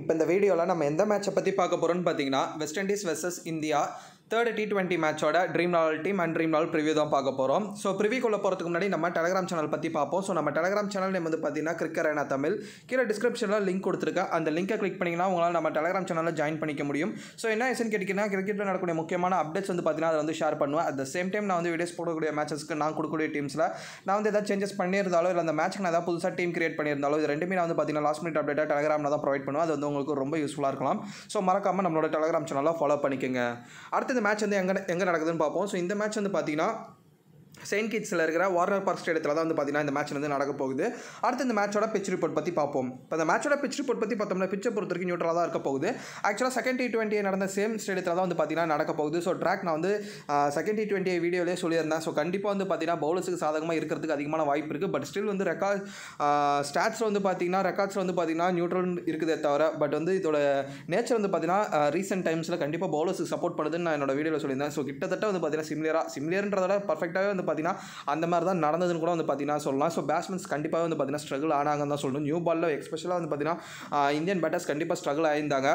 இப்போ இந்த வீடியோவில் நம்ம எந்த மேட்சை பற்றி பார்க்க போகிறோம்னு பார்த்தீங்கன்னா West Indies versus India third T twenty மேட்சோட ட்ரீம் லாவல் டீம் அண்ட் ட்ரீம் நாள் ப்ரிவியூ தான் பார்க்க போகிறோம் ஸோ ப்ரிவியூக்குள்ளே போகிறதுக்கு முன்னாடி நம்ம டெலகிராம் சேனல் பற்றி பார்ப்போம் ஸோ நம்ம டெலகிராம் சேனல் நேம் வந்து பார்த்தீங்கன்னா கிரிக்கர் என தமிழ் கீழே டிஸ்கிரிப்ஷனில் லிங்க் கொடுத்துருக்கேன் அந்த லிங்கை கிளிக் பண்ணிங்கன்னா உங்களால் நம்ம டெலகிராம் சேனலில் ஜாயின் பண்ணிக்க முடியும் ஸோ என்ன எஸ்ன்னு கேட்டிங்கன்னா கிரிக்கெட்டில் நடக்கக்கூடிய முக்கியமான அப்டேட்ஸ் வந்து பார்த்தீங்கன்னா அதை வந்து ஷேர் பண்ணுவேன் அட் த சேம் டைம் நான் வந்து வீடியோஸ் போடக்கூடிய மேட்சஸ்க்கு நான் கொடுக்கக்கூடிய டீம்ஸில் நான் வந்து எதாவது சேஞ்சஸ் பண்ணியிருந்தாலோ இல்லை அந்த மேட்ச்க்கு நான் ஏதாவது புதுசாக டீம் கிரியேட் பண்ணியிருந்தாலோ இது ரெண்டுமே நான் வந்து பார்த்தீங்கன்னா லாஸ்ட் மினிட் அப்டேட்டாக டெலகிராமில் தான் ப்ரொவைட் பண்ணுவேன் அது வந்து உங்களுக்கு ரொம்ப யூஸ்ஃபுல்லாக இருக்கலாம் ஸோ மறக்காமல் நம்மளோட டெலகிராம் சேனலாக ஃபாலோ பண்ணிக்கோங்க அடுத்தது மேட்ச் வந்து எங்கே எங்கே நடக்குதுன்னு பார்ப்போம் ஸோ இந்த மேட்ச் வந்து பார்த்தீங்கன்னா செயின்ட் கிட்ஸில் இருக்கிற வார்னர் பார்க் ஸ்டேடியத்தில் தான் வந்து பார்த்தீங்கன்னா இந்த மேட்ச் வந்து நடக்க போகுது அடுத்து இந்த மேட்சோட பிச் ரிப்போர்ட் பற்றி பார்ப்போம் இப்போ அந்த மேட்சோட பிச் ரிப்போர்ட் பற்றி பார்த்தோம்னா பிச்சை பொறுத்த வரைக்கும் நியூட்ரலாக தான் இருக்க போகுது ஆக்சுவலாக செகண்ட் டி டுவெண்ட்டியை நடந்த சேம் ஸ்டேடியத்தில் தான் வந்து பார்த்தீங்கன்னா நடக்க போகுது ஸோ ட்ராக் நான் வந்து செகண்ட் டி டுவெண்ட்டி வீடியோலேயே சொல்லியிருந்தேன் ஸோ கண்டிப்பாக வந்து பார்த்தீங்கன்னா பவுலர்ஸுக்கு சாதகமாக இருக்கிறதுக்கு அதிகமான வாய்ப்பு இருக்குது பட் ஸ்டில் வந்து ரெக்கார்ட் ஸ்டாட்ஸில் வந்து பார்த்தீங்கன்னா ரெக்கார்ட்ஸில் வந்து பார்த்தீங்கன்னா நியூட்ரல் இருக்குதே தவிர பட் வந்து இதோட நேச்சர் வந்து பார்த்தீங்கன்னா ரீசெண்ட் டைம்ஸில் கண்டிப்பாக பவுலர்ஸுக்கு சப்போர்ட் பண்ணுதுன்னு நான் என்னோட வீடியோவில் சொல்லியிருந்தேன் ஸோ கிட்டத்தட்ட வந்து பார்த்தீங்கன்னா சிம்லியராக சிம்லியர்ன்றதோட பர்ஃபெக்டாகவே வந்து பார்த்தீங்கன்னா அந்த மாதிரி தான் நடந்ததுன்னு கூட வந்து பார்த்தீங்கன்னா சொல்லலாம் ஸோ பேட்ஸ்மென்ஸ் கண்டிப்பாக வந்து பார்த்தீங்கன்னா ஸ்ட்ரகிள் ஆனாங்கன்னு தான் சொல்லணும் நியூ பாலில் எக்ஸ்பெஷலாக வந்து பார்த்தீங்கன்னா இந்தியன் பேட்டர்ஸ் கண்டிப்பாக ஸ்ட்ரகிள் ஆயிருந்தாங்க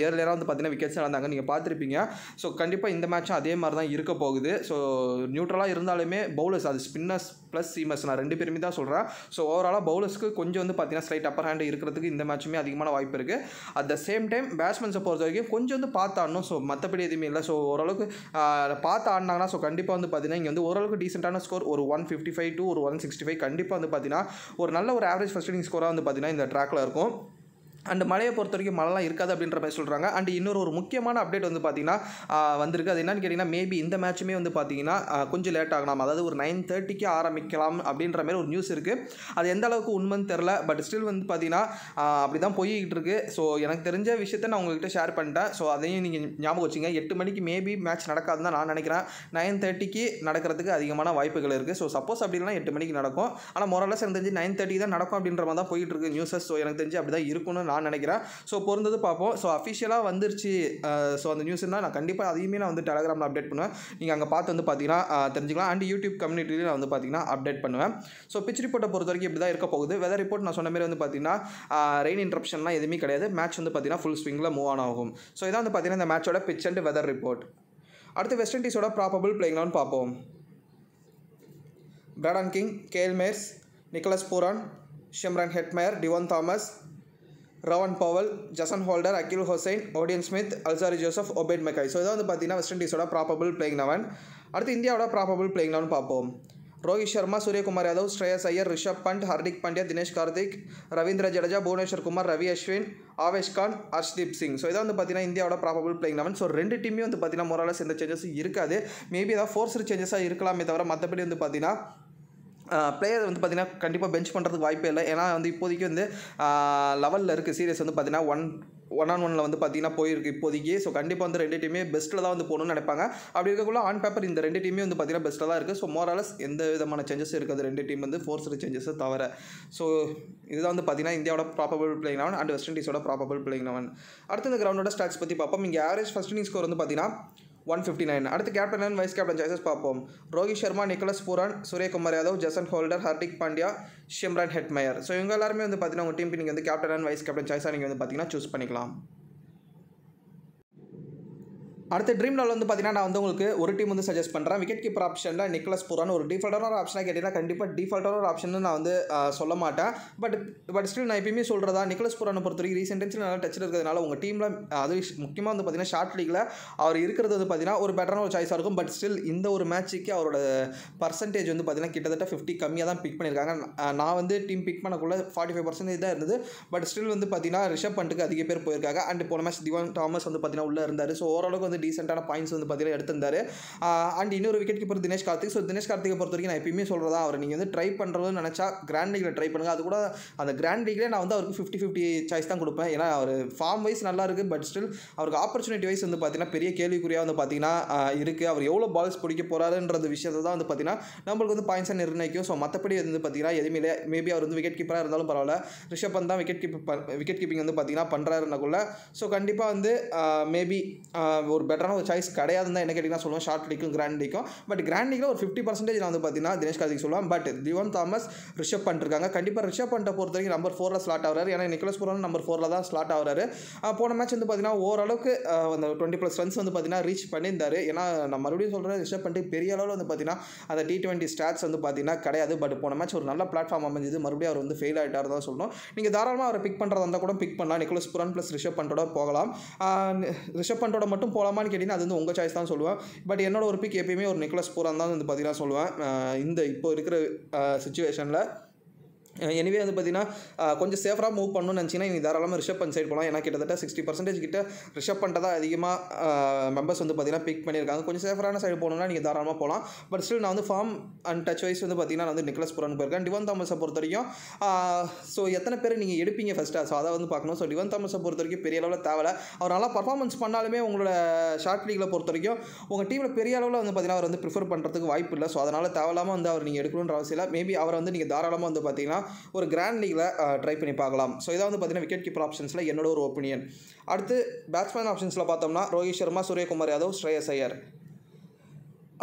இயர்லியராக வந்து பார்த்தீங்கன்னா விக்கெட்ஸ் இழந்தாங்க நீங்கள் பார்த்துருப்பீங்க ஸோ கண்டிப்பாக இந்த மேட்சும் அதே மாதிரி தான் இருக்க போகுது ஸோ நியூட்ரலாக இருந்தாலுமே பவுலர்ஸ் அது ஸ்பின்னர்ஸ் ப்ளஸ் சீமஸ் நான் ரெண்டு பேருமே தான் சொல்கிறேன் ஸோ ஓவராலாக பவுலர்ஸ்க்கு கொஞ்சம் வந்து பார்த்தீங்கன்னா ஸ்லைட் அப்பர் ஹேண்ட் இருக்கிறதுக்கு இந்த மேட்சுமே அதிகமான வாய்ப்பு இருக்குது அட் த சேம் டைம் பேட்ஸ்மென்ஸை பொறுத்த வரைக்கும் கொஞ்சம் வந்து பார்த்து ஆடணும் ஸோ மற்றபடி எதுவுமே இல்லை ஸோ ஓரளவுக்கு பார்த்து ஆடினாங்கன்னா ஸோ கண்டிப்பாக வந்து பார்த்தீங்கன்னா இங்கே வந்து ஓரளவுக்கு டீசெண்டான ஸ்கோர் ஒரு ஒன் ஃபிஃப்டி ஃபைவ் டு ஒரு ஒன் சிக்ஸ்டி ஃபைவ் கண்டிப்பாக வந்து பார்த்தீங்கன்னா ஒரு நல்ல ஒரு ஆவரேஜ் ஃபஸ்ட் இனிங் ஸ்கோராக வந்து பார்த்தீங்கன்னா இந்த ட்ராக்கில் இருக்கும் அண்ட் மழையை பொறுத்த வரைக்கும் மழைலாம் இருக்காது அப்படின்ற மாதிரி சொல்கிறாங்க அண்ட் இன்னொரு ஒரு முக்கியமான அப்டேட் வந்து பார்த்தீங்கன்னா வந்திருக்கு அது என்னன்னு கேட்டிங்கன்னா மேபி இந்த மேட்சுமே வந்து பார்த்தீங்கன்னா கொஞ்சம் லேட் ஆகலாம் அதாவது ஒரு நைன் தேர்ட்டிக்கு ஆரம்பிக்கலாம் அப்படின்ற மாதிரி ஒரு நியூஸ் இருக்குது அது எந்த அளவுக்கு உண்மைன்னு தெரில பட் ஸ்டில் வந்து பார்த்தீங்கன்னா அப்படி தான் போய்கிட்டு இருக்குது ஸோ எனக்கு தெரிஞ்ச விஷயத்த நான் உங்கள்கிட்ட ஷேர் பண்ணிட்டேன் ஸோ அதையும் நீங்கள் ஞாபகம் வச்சுங்க எட்டு மணிக்கு மேபி மேட்ச் நடக்காதுன்னு தான் நான் நினைக்கிறேன் நைன் தேர்ட்டிக்கு நடக்கிறதுக்கு அதிகமான வாய்ப்புகள் இருக்குது ஸோ சப்போஸ் அப்படின்னா எட்டு மணிக்கு நடக்கும் ஆனால் மொரலஸ் எனக்கு தெரிஞ்சு நைன் தேர்ட்டி தான் நடக்கும் அப்படின்ற மாதிரி தான் போயிட்டு இருக்கு நியூஸஸ் ஸோ எனக்கு தெரிஞ்சு அப்படி தான் இருக்கும்னு நான் நான் நினைக்கிறேன் ஸோ பொருந்தது பார்ப்போம் ஸோ அஃபிஷியலாக வந்துருச்சு ஸோ அந்த நியூஸ்னால் நான் கண்டிப்பாக அதையுமே நான் வந்து டெலகிராமில் அப்டேட் பண்ணுவேன் நீங்கள் அங்கே பார்த்து வந்து பார்த்தீங்கன்னா தெரிஞ்சுக்கலாம் அண்ட் யூடியூப் கம்யூனிட்டியில் நான் வந்து பார்த்தீங்கன்னா அப்டேட் பண்ணுவேன் ஸோ பிச் ரிப்போர்ட்டை பொறுத்த வரைக்கும் இப்படி தான் இருக்க போகுது வெதர் ரிப்போர்ட் நான் சொன்ன மாதிரி வந்து பார்த்தீங்கன்னா ரெயின் இன்ட்ரப்ஷன்லாம் எதுவுமே கிடையாது மேட்ச் வந்து பார்த்தீங்கன்னா ஃபுல் ஸ்விங்கில் மூவ் ஆன் ஆகும் ஸோ இதான் வந்து பார்த்தீங்கன்னா இந்த மேட்சோட பிச் அண்ட் வெதர் ரிப்போர்ட் அடுத்து வெஸ்ட் இண்டீஸோட ப்ராபபிள் பிளேயிங் பார்ப்போம் Brandon King Kyle Mayers Nicholas Pooran Shimron Hetmyer Devon Thomas Rovman Powell Jason Holder Akeal Hosein Odean Smith Alzarri Joseph Obed McCoy so இதை வந்து பார்த்தீங்கன்னா வெஸ்ட் இண்டீஸோட ப்ராபபிள் பிளேயிங் லெவன் அடுத்து இந்தியாவோட probable playing eleven பார்ப்போம் Rohit Sharma Suryakumar Yadav Shreyas Iyer Rishabh Pant Hardik Pandya Dinesh Karthik Ravindra Jadeja Bhuvneshwar Kumar Ravi Ashwin Avesh Khan Arshdeep Singh so இதான் வந்து பார்த்தீங்கன்னா இந்தியாவோட ப்ராபபிள் பிளேயிங் லெவன் ஸோ ரெண்டு டீமே வந்து பார்த்தீங்கன்னா மொராலஸ் எந்த சேஞ்சஸும் இருக்காது மேபி ஏதாவது ஃபோர்ஸ் சேஞ்சஸாக இருக்கலாமே தவிர மற்றபடி வந்து பார்த்தீங்கன்னா பிளேயர் வந்து பார்த்திங்கன்னா கண்டிப்பாக பெஞ்ச் பண்ணுறதுக்கு வாய்ப்பே இல்லை ஏன்னா வந்து இப்போதைக்கு வந்து லெவலில் இருக்குது சீரியஸ் வந்து பார்த்திங்கன்னா ஒன் ஒன் ஆன் ஒனில் வந்து பார்த்தீங்கன்னா போயிருக்கு இப்போதைக்கு ஸோ கண்டிப்பாக வந்து ரெண்டு டீமே பெஸ்ட்டில் தான் வந்து போகணும்னு நினைப்பாங்க அப்படி இருக்கக்குள்ள ஆன் பேப்பர் இந்த ரெண்டு டீமே வந்து பார்த்தீங்கன்னா பெஸ்ட்டில் தான் இருக்குது ஸோ மோரலஸ் எந்த விதமான சேஞ்சஸ் இருக்காது ரெண்டு டீம் வந்து ஃபோர்ஸ்டு சேஞ்சஸை தவிர ஸோ இதுதான் வந்து பார்த்தீங்கன்னா இந்தியாவோட probable playing eleven and West இண்டீஸோட ப்ராபபிள் பிளேயிங் லெவன் அடுத்து இந்த கிரௌண்டோட ஸ்டாக்ஸ் பற்றி பார்ப்போம் இங்கே ஆவரேஜ் ஃபஸ்ட் இன்னிங் ஸ்கோர் வந்து பார்த்திங்கன்னா ஒன் ஃபிஃப்டி நைன் அடுத்து captain and vice captain choices பார்ப்போம் Rohit Sharma Nicholas Pooran Suryakumar Yadav Jason Holder Hardik Pandya Shimron Hetmyer so இவங்க எல்லாருமே வந்து பார்த்தீங்கன்னா உங்கள் டீம் நீங்கள் வந்து கேப்டன் அண்ட் வைஸ் கேப்டன் சாய்ஸாக நீங்கள் வந்து பார்த்தீங்கன்னா சூஸ் பண்ணிக்கலாம் அடுத்த ட்ரீம் வந்து பார்த்தீங்கன்னா நான் வந்து உங்களுக்கு ஒரு டீம் வந்து சஜஸ்ட் பண்ணுறேன் விக்கெட் கீப்பர் ஆப்ஷனில் நிக்லஸ் புரான் ஒரு டிஃபால்ட்டான ஒரு ஆப்ஷனாக கேட்டிங்கன்னா கண்டிப்பாக டிஃபால்ட்டான ஒரு ஆப்ஷன் நான் வந்து சொல்ல மாட்டேன் பட் பட் ஸ்டில் நான் எப்பயுமே சொல்கிறதா நிக்லஸ் புரானை பொறுத்த வரைக்கும் ரீசெண்ட் டைம்ஸில் நல்லா டச்சில் இருக்கிறதுனால உங்கள் டீமில் அது முக்கியமாக வந்து பார்த்தீங்கன்னா ஷார்ட் லீக்கில் அவர் இருக்கிறது வந்து ஒரு பெட்டரான ஒரு சாய்ஸாக இருக்கும் பட் ஸ்டில் இந்த ஒரு மேட்ச்சுக்கு அவரோட பர்சன்டேஜ் வந்து பார்த்தீங்கன்னா கிட்டத்தட்ட ஃபிஃப்டி கம்மியாக தான் பிக் பண்ணியிருக்காங்க நான் வந்து டீம் பிக் பண்ணக்குள்ள ஃபார்ட்டி ஃபைவ் பர்சன்டேஜ் தான் இருந்தது பட் ஸ்டில் வந்து பார்த்தீங்கன்னா ரிஷப் பண்ட்டுக்கு அதிக பேர் போயிருக்காங்க அண்ட் போன மேட்ச் திவான் தாமஸ் வந்து பார்த்தீங்கன்னா உள்ளே இருந்தார் ஸோ ஓரளவுக்கு வந்து வந்து டீசெண்டான பாயிண்ட்ஸ் வந்து பார்த்தீங்கன்னா எடுத்திருந்தாரு அண்ட் இன்னொரு wicket keeper Dinesh Karthik so Dinesh கார்த்திகை பொறுத்த வரைக்கும் நான் எப்பயுமே சொல்கிறதா அவர் நீங்கள் வந்து ட்ரை பண்ணுறதுன்னு நினச்சா கிராண்ட் லீகில் ட்ரை பண்ணுங்கள் அது கூட அந்த கிராண்ட் லீக்லேயே நான் வந்து அவருக்கு ஃபிஃப்டி ஃபிஃப்டி சாய்ஸ் தான் கொடுப்பேன் ஏன்னா அவர் ஃபார்ம் வைஸ் நல்லா இருக்குது பட் ஸ்டில் அவருக்கு ஆப்பர்ச்சுனிட்டி வைஸ் வந்து பார்த்தீங்கன்னா பெரிய கேள்விக்குறியாக வந்து பார்த்தீங்கன்னா இருக்குது அவர் எவ்வளோ பால்ஸ் பிடிக்க போகிறாருன்றது விஷயத்தை தான் வந்து பார்த்தீங்கன்னா நம்மளுக்கு வந்து பாயிண்ட்ஸாக நிர்ணயிக்கும் ஸோ மற்றபடி வந்து பார்த்தீங்கன்னா எதுவுமே இல்லை மேபி அவர் வந்து விக்கெட் கீப்பராக இருந்தாலும் பரவாயில்ல ரிஷப் பந்த் தான் விக்கெட் கீப்பர் விக்கெட் கீப்பிங் வந்து பார்த்தீங்கன்னா பண்ணுறாருனாக்குள்ள ஸோ கண்டிப்பாக வந்து மேபி ஒரு பெட்டரான ஒரு சாய்ஸ் கிடையாதுன்னு தான் என்ன கேட்டிங்கன்னா சொல்லுவேன் ஷார்ட் அடிக்கும் கிராண்ட் அடிக்கும் பட் கிராண்ட் அடிக்கில் ஒரு ஃபிஃப்டி பர்சன்டேஜ் நான் வந்து பார்த்தீங்கன்னா தினேஷ் கார்த்திக் சொல்லுவேன் பட் திவன் தாமஸ் ரிஷப் பண்ணிருக்காங்க கண்டிப்பாக ரிஷப் பண்ணிட்ட பொறுத்த வரைக்கும் நம்பர் ஃபோரில் ஸ்லாட் ஆகிறாரு ஏன்னா நிக்கலஸ் புரம் நம்பர் ஃபோரில் தான் ஸ்லாட் ஆகிறாரு போன மேட்ச் வந்து பார்த்தீங்கன்னா ஓரளவுக்கு அந்த டுவெண்ட்டி ப்ளஸ் ரன்ஸ் வந்து பார்த்தீங்கன்னா ரீச் பண்ணியிருந்தார் ஏன்னா நான் மறுபடியும் சொல்கிறேன் ரிஷப் பண்ணிட்டு பெரிய அளவில் வந்து பார்த்தீங்கன்னா அந்த டி டுவெண்ட்டி ஸ்டாட்ஸ் வந்து பார்த்தீங்கன்னா கிடையாது பட் போன மேட்ச் ஒரு நல்ல பிளாட்ஃபார்ம் அமைஞ்சது மறுபடியும் அவர் வந்து ஃபெயில் ஆகிட்டார் தான் சொல்லணும் நீங்கள் தாராளமாக அவரை பிக் பண்ணுறதா இருந்தால் கூட பிக் பண்ணலாம் நிக்கலஸ் புரான் ப்ளஸ் ரிஷப் பண்ணோட போகலாம் ரிஷப் பண்ணோட மட்டும் போகலாமா ஆமான்னு கேட்டிங்கன்னா அது வந்து உங்கள் சாய்ஸ் தான் சொல்லுவேன் பட் என்னோட ஒரு பிக் எப்பயுமே ஒரு நிக்லஸ் பூரான் தான் வந்து பார்த்தீங்கன்னா சொல்லுவேன் இந்த இப்போ இருக்கிற சுச்சுவேஷனில் எனிவே வந்து பார்த்தீங்கன்னா கொஞ்சம் சேஃபாக மூவ் பண்ணணும்னு நினச்சிங்கன்னா நீங்கள் தாராளமாக ரிஷப் பண்ட் சைட் போகலாம் ஏன்னா கிட்டத்தட்ட சிக்ஸ்டி பர்சன்டேஜ் கிட்ட ரிஷப் பண்ணுறது தான் அதிகமாக மெம்பர்ஸ் வந்து பார்த்தீங்கன்னா பிக் பண்ணியிருக்காங்க கொஞ்சம் சேஃபரான சைடு போகணுன்னா நீங்கள் தாராளமாக போகலாம் பட் ஸ்டில் நான் வந்து ஃபார்ம் அண்ட் டச் வைஸ் வந்து பார்த்தீங்கன்னா நான் வந்து நிக்லஸ் புரான் போயிருக்கேன் டிவன் தாமஸை பொறுத்த வரைக்கும் ஸோ எத்தனை பேர் நீங்கள் எடுப்பீங்க ஃபஸ்ட்டாக ஸோ அதை வந்து பார்க்கணும் ஸோ டிவன் தாமஸை பொறுத்த வரைக்கும் பெரிய அளவில் தேவை அவர் நல்லா பர்ஃபார்மன்ஸ் பண்ணாலுமே உங்களோட ஷார்ட் லீக்கில் பொறுத்த வரைக்கும் உங்கள் டீமில் பெரிய அளவில் வந்து பார்த்தீங்கன்னா அவர் வந்து ப்ரிஃபர் பண்ணுறதுக்கு வாய்ப்பு இல்லை ஸோ அதனால் தேவையில்லாமல் வந்து அவர் நீங்கள் எடுக்கணுன்ற அவசியம் இல்லை மேபி அவரை வந்து நீங்கள் தாராளமாக வந்து பார்த்தீங்கன்னா ஒரு கிராண்ட் லீகில் ட்ரை பண்ணி பார்க்கலாம் ஸோ இதான் வந்து பார்த்தீங்கன்னா விக்கெட் கீப்பர் ஆப்ஷன்ஸில் என்னோட ஒரு ஒப்பீனியன் அடுத்து பேட்ஸ்மேன் ஆப்ஷன்ஸில் பார்த்தோம்னா ரோஹித் சர்மா சூரியகுமார் யாதவ் ஸ்ரேயஸ் ஐயர்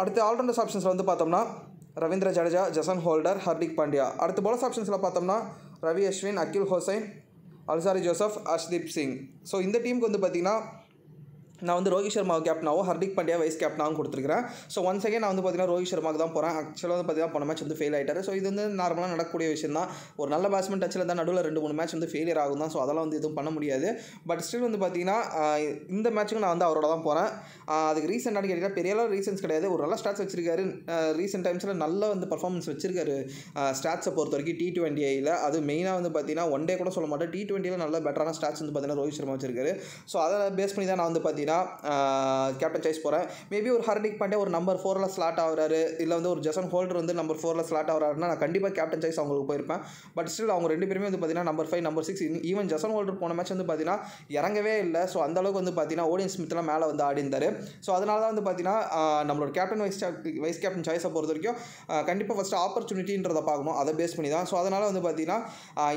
அடுத்து ஆல்ரவுண்டர்ஸ் ஆப்ஷன்ஸில் வந்து பார்த்தோம்னா ரவீந்திர ஜடேஜா ஜசன் ஹோல்டர் ஹர்திக் பாண்டியா அடுத்து போலஸ் ஆப்ஷன்ஸில் பார்த்தோம்னா Ravi Ashwin Akeal Hosein Alzarri Joseph Arshdeep Singh so இந்த டீமுக்கு வந்து பார்த்திங்கன்னா நான் வந்து ரோஹித் சர்மாவை கேப்டனாகவும் ஹர்திக் பாண்டியா வைஸ் கேப்டனாகவும் கொடுத்துருக்கிறேன் ஸோ ஒன்ஸ் செகண்ட் நான் வந்து பார்த்தீங்கன்னா ரோஹித் சர்மாவுக்கு தான் போகிறேன் ஆக்சுவலாக வந்து பார்த்தீங்கன்னா போன மேட்ச் வந்து ஃபெயில் ஆகிட்டார் ஸோ இது வந்து நார்மலாக நடக்கக்கூடிய விஷயம் தான் ஒரு நல்ல பேட்ஸ்மேன் டச்சில் இருந்தால் நடுவில் ரெண்டு மூணு மேட்ச் வந்து ஃபெயிலியர் ஆகும் தான் ஸோ அதெல்லாம் வந்து எதுவும் பண்ண முடியாது பட் ஸ்டில் வந்து பார்த்தீங்கன்னா இந்த மேட்ச்சுக்கு நான் வந்து அவரோட தான் போகிறேன் அதுக்கு ரீசெண்டானு கேட்டிங்கன்னா பெரிய ரீசன்ஸ் கிடையாது ஒரு நல்ல ஸ்டாட்ஸ் வச்சிருக்காரு ரீசெண்ட் டைம்ஸில் நல்ல வந்து பர்ஃபார்மன்ஸ் வச்சிருக்காரு ஸ்டாட்ஸை பொறுத்த வரைக்கும் டி டுவெண்ட்டி ஐயில் அது மெயினாக வந்து பார்த்தீங்கன்னா ஒன் டே கூட சொல்ல மாட்டேன் டி டுவெண்ட்டியில் நல்ல பெட்டரான ஸ்டாட்ஸ் வந்து பார்த்தீங்கன்னா ரோஹித் சர்மா வச்சிருக்காரு ஸோ அதை பேஸ் பண்ணி தான் நான் வந்து பார்த்தீங்கன்னா பார்த்தீங்கன்னா கேப்டன் சாய்ஸ் போகிறேன் மேபி ஒரு ஹர்டிக் பாண்டே ஒரு நம்பர் ஃபோரில் ஸ்லாட் ஆகிறாரு இல்லை வந்து ஒரு ஜசன் ஹோல்டர் வந்து நம்பர் ஃபோரில் ஸ்லாட் ஆகிறாருன்னா நான் கண்டிப்பாக கேப்டன் சாய்ஸ் அவங்களுக்கு போயிருப்பேன் பட் ஸ்டில் அவங்க ரெண்டு பேருமே வந்து பார்த்தீங்கன்னா number five number six even Jason Holder போன மேட்ச் வந்து பார்த்தீங்கன்னா இறங்கவே இல்லை ஸோ அந்தளவுக்கு வந்து பார்த்தீங்கன்னா ஓடியன் ஸ்மித்லாம் மேலே வந்து ஆடி இருந்தார் ஸோ அதனால தான் வந்து பார்த்தீங்கன்னா நம்மளோட கேப்டன் வைஸ் வைஸ் கேப்டன் சாய்ஸை பொறுத்த வரைக்கும் கண்டிப்பாக ஃபஸ்ட்டு ஆப்பர்ச்சுனிட்டின்றதை பார்க்கணும் அதை பேஸ் பண்ணி தான் ஸோ அதனால் வந்து பார்த்தீங்கன்னா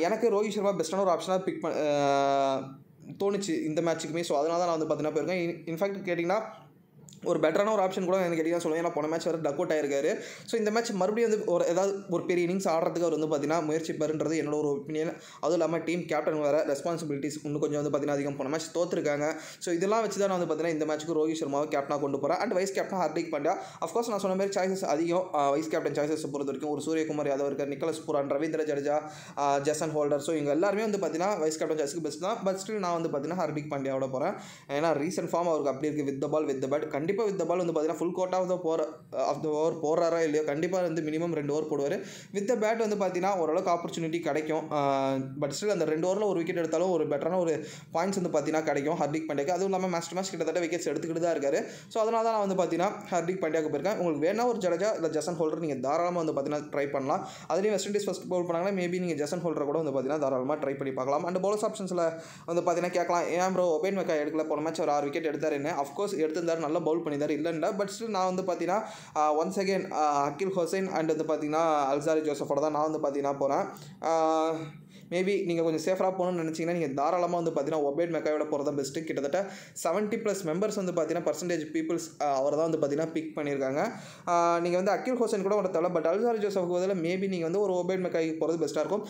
எனக்கு ரோஹித் சர்மா பெஸ்ட்டான ஒரு ஆப்ஷனாக பிக் பண்ண தோணுச்சு இந்த மேட்ச்சுக்குமே ஸோ அதனால தான் நான் வந்து பார்த்தீங்கன்னா போயிருக்கேன் இன்ஃபேக்ட் கேட்டிங்கன்னா ஒரு பெட்டரான ஒரு ஆப்ஷன் கூட எனக்கு கேட்டிங்கன்னா சொல்லுவேன் ஏன்னா போன மேட்ச் வர டக் அவுட் ஆயிருக்காரு ஸோ இந்த மேட்ச் மறுபடியும் வந்து ஒரு ஏதாவது ஒரு பெரிய இன்னிங்ஸ் ஆடுறதுக்கு அவர் வந்து பார்த்தீங்கன்னா முயற்சி பெறுன்றது என்னோட ஒரு ஒப்பீனியன் அதுவும் இல்லாமல் டீம் கேப்டன் வேறு ரெஸ்பான்சிபிலிட்டிஸ் இன்னும் கொஞ்சம் வந்து பார்த்தீங்கன்னா அதிகம் போன மேட்ச் தோற்றுருக்காங்க ஸோ இதெல்லாம் வச்சு தான் நான் வந்து பார்த்தீங்கன்னா இந்த மேட்ச்சுக்கு ரோஹித் சர்மாவை கேப்டனாக கொண்டு போகிறேன் and vice captain Hardik Pandya of course நான் சொன்ன மாதிரி சாய்ஸஸ் அதிகம் வைஸ் கேப்டன் சாய்ஸஸ் பொறுத்த வரைக்கும் ஒரு சூரியகுமார் யாதவ் இருக்கார் Nicholas Pooran Ravindra Jadeja Jason Holder so இவங்க எல்லாருமே வந்து பார்த்தீங்கன்னா வைஸ் கேப்டன் சாய்ஸுக்கு பெஸ்ட் தான் பட் ஸ்டில் நான் வந்து பார்த்தீங்கன்னா ஹார்திக் பாண்டியாவோட போகிறேன் ஏன்னா ரீசெண்ட் ஃபார்ம் அவருக்கு அப்படி இருக்குது with the ball with the bat கண்டிப்பாக கண்டிப்பாக வித் பால் வந்து பார்த்தீங்கன்னா ஃபுல் கோட் ஆஃப் த போகிற ஆஃப் த ஓவர் போடுறாரா இல்லையோ கண்டிப்பாக வந்து மினிமம் ரெண்டு ஓவர் போடுவார் வித் த பேட் வந்து பார்த்தீங்கன்னா ஓரளவுக்கு ஆப்பர்ச்சுனிட்டி கிடைக்கும் பட் ஸ்டில் அந்த ரெண்டு ஓவரில் ஒரு விக்கெட் எடுத்தாலும் ஒரு பெட்டரான ஒரு பாயிண்ட்ஸ் வந்து பார்த்தீங்கன்னா கிடைக்கும் ஹர்திக் பாண்டியாக்கு அதுவும் இல்லாமல் மேஸ்ட் மேட்ச் கிட்டத்தட்ட விக்கெட்ஸ் எடுத்துக்கிட்டு தான் இருக்காரு ஸோ அதனால தான் நான் வந்து பார்த்தீங்கன்னா ஹர்திக் பாண்டியாக்கு போயிருக்கேன் உங்களுக்கு வேணா ஒரு ஜடேஜா இல்லை ஜசன் ஹோல்டர் நீங்கள் தாராளமாக வந்து பார்த்தீங்கன்னா ட்ரை பண்ணலாம் அதுலேயும் வெஸ்ட் இண்டீஸ் ஃபஸ்ட் பவுல் பண்ணாங்கன்னா மேபி நீங்கள் ஜசன் ஹோல்டர் கூட வந்து பார்த்தீங்கன்னா தாராளமாக ட்ரை பண்ணி பார்க்கலாம் அண்ட் பவுலர்ஸ் ஆப்ஷன்ஸில் வந்து பார்த்தீங்கன்னா கேட்கலாம் ஏன் ப்ரோ ஒபேன் மெக்கா எடுக்கல போன மேட்ச் ஒரு ஆறு விக்கெட் எடுத்தார் என்ன அஃப்கோர்ஸ் எடுத்திருந்தார் நல்ல பவுல் கோல் பண்ணியிருந்தார் இல்லைன்னா பட் ஸ்டில் நான் வந்து பார்த்தீங்கன்னா once again Akeal Hosein and வந்து பார்த்தீங்கன்னா அல்சாரி ஜோசஃபோட தான் நான் வந்து பார்த்தீங்கன்னா போகிறேன் மேபி நீங்கள் கொஞ்சம் சேஃபாக போகணும்னு நினச்சிங்கன்னா நீங்கள் தாராளமாக வந்து பார்த்தீங்கன்னா ஒபேட் மெக்காயோட போகிறத பெஸ்ட்டு கிட்டத்தட்ட செவன்ட்டி ப்ளஸ் மெம்பர்ஸ் வந்து பார்த்தீங்கன்னா பர்சன்டேஜ் பீப்புள்ஸ் அவர் தான் வந்து பார்த்தீங்கன்னா பிக் பண்ணியிருக்காங்க நீங்கள் வந்து அக்கில் ஹோசன் கூட ஒரு தவிர பட் அல்சார் ஜோசஃப்க்கு பதில் மேபி நீங்கள் வந்து ஒரு ஒபேட் மெக்காய்க்கு போகிறது பெஸ்ட்டாக இருக்கும்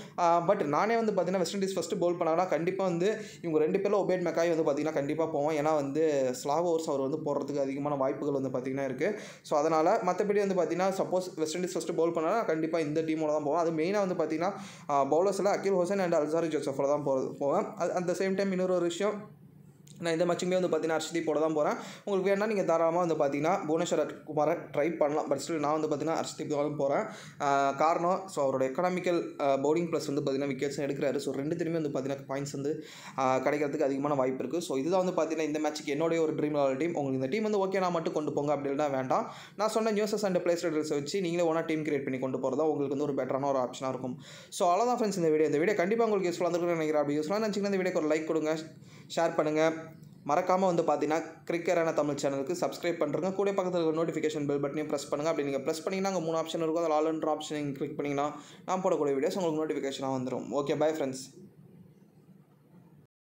பட் நானே வந்து பார்த்தீங்கன்னா வெஸ்ட் இண்டீஸ் ஃபஸ்ட்டு பவுல் பண்ணாலும் கண்டிப்பாக வந்து இவங்க ரெண்டு பேரில் ஒபேட் மெக்காய் வந்து பார்த்தீங்கன்னா கண்டிப்பாக போவோம் ஏன்னா வந்து ஸ்லாக் ஓவர்ஸ் அவர் வந்து போடுறதுக்கு அதிகமான வாய்ப்புகள் வந்து பார்த்திங்கன்னா இருக்குது ஸோ அதனால் மற்றபடி வந்து பார்த்திங்கன்னா suppose West Indies first bowl பண்ணால் கண்டிப்பாக இந்த டீமோட தான் போவோம் அது மெயினாக வந்து பார்த்திங்கன்னா பவுலர்ஸில் அக்கில் ஹோஸ் ஹுசைன் அண்ட் அல்சாரி ஜோசஃபில் தான் போகிறது போவேன் அது அட் த சேம் டைம் இன்னொரு ஒரு விஷயம் நான் இந்த மச்சுமே வந்து பார்த்தீங்கன்னா அரிசி போட தான் போகிறேன் உங்களுக்கு வேணால் நீங்கள் தாராளமாக வந்து பார்த்தீங்கன்னா புவனேஸ்வரர் குமாரை ட்ரை பண்ணலாம் பட் ஸ்டில் நான் வந்து பார்த்தீங்கன்னா அரிசி தான் போகிறேன் காரணம் ஸோ அவரோட எக்கனாமிக்கல் பவுலிங் ப்ளஸ் வந்து பார்த்தீங்கன்னா விக்கெட்ஸ் எடுக்கிறாரு ஸோ ரெண்டு திரும்பி வந்து பார்த்தீங்கன்னா பாயிண்ட்ஸ் வந்து கிடைக்கிறதுக்கு அதிகமான வாய்ப்பு இருக்குது ஸோ இதுதான் வந்து பார்த்தீங்கன்னா இந்த மேட்ச்சுக்கு என்னுடைய ஒரு ட்ரீம் லெவல் டீம் உங்களுக்கு இந்த டீம் வந்து ஓகே நான் மட்டும் கொண்டு போங்க அப்படின்னா வேண்டாம் நான் சொன்ன நியூஸஸ் அண்ட் பிளேஸ் ரெடர்ஸை வச்சு நீங்களே ஒன்றா டீம் கிரியேட் பண்ணி கொண்டு போகிறதா உங்களுக்கு வந்து ஒரு பெட்டரான ஒரு ஆப்ஷனாக இருக்கும் ஸோ அவ்வளோதான் ஃப்ரெண்ட்ஸ் இந்த வீடியோ இந்த வீடியோ கண்டிப்பாக உங்களுக்கு யூஸ்ஃபுல்லாக இருந்திருக்குன்னு நினைக்கிறேன் அப்படி யூஸ்ஃபுல்லாக நினச்சிங்கன்னா இந்த வீடியோக்கு ஒரு லைக் கொடுங்க ஷேர் பண்ணுங்கள் மறக்காமல் வந்து பார்த்தீங்கன்னா கிரிக்கரான தமிழ் சேனலுக்கு சப்ஸ்கிரைப் பண்ணுறங்க கூட பக்கத்தில் இருக்கிற நோட்டிஃபிகேஷன் பெல் பட்டனையும் ப்ரெஸ் பண்ணுங்கள் அப்படி நீங்கள் ப்ரெஸ் பண்ணிங்கன்னா அங்கே மூணு ஆப்ஷன் இருக்கும் அதில் ஆல் அண்ட் ஆப்ஷன் நீங்கள் கிளிக் பண்ணிங்கன்னா நான் போடக்கூடிய வீடியோஸ் உங்களுக்கு நோட்டிஃபிகேஷனாக வந்துடும் ஓகே பை ஃப்ரெண்ட்ஸ்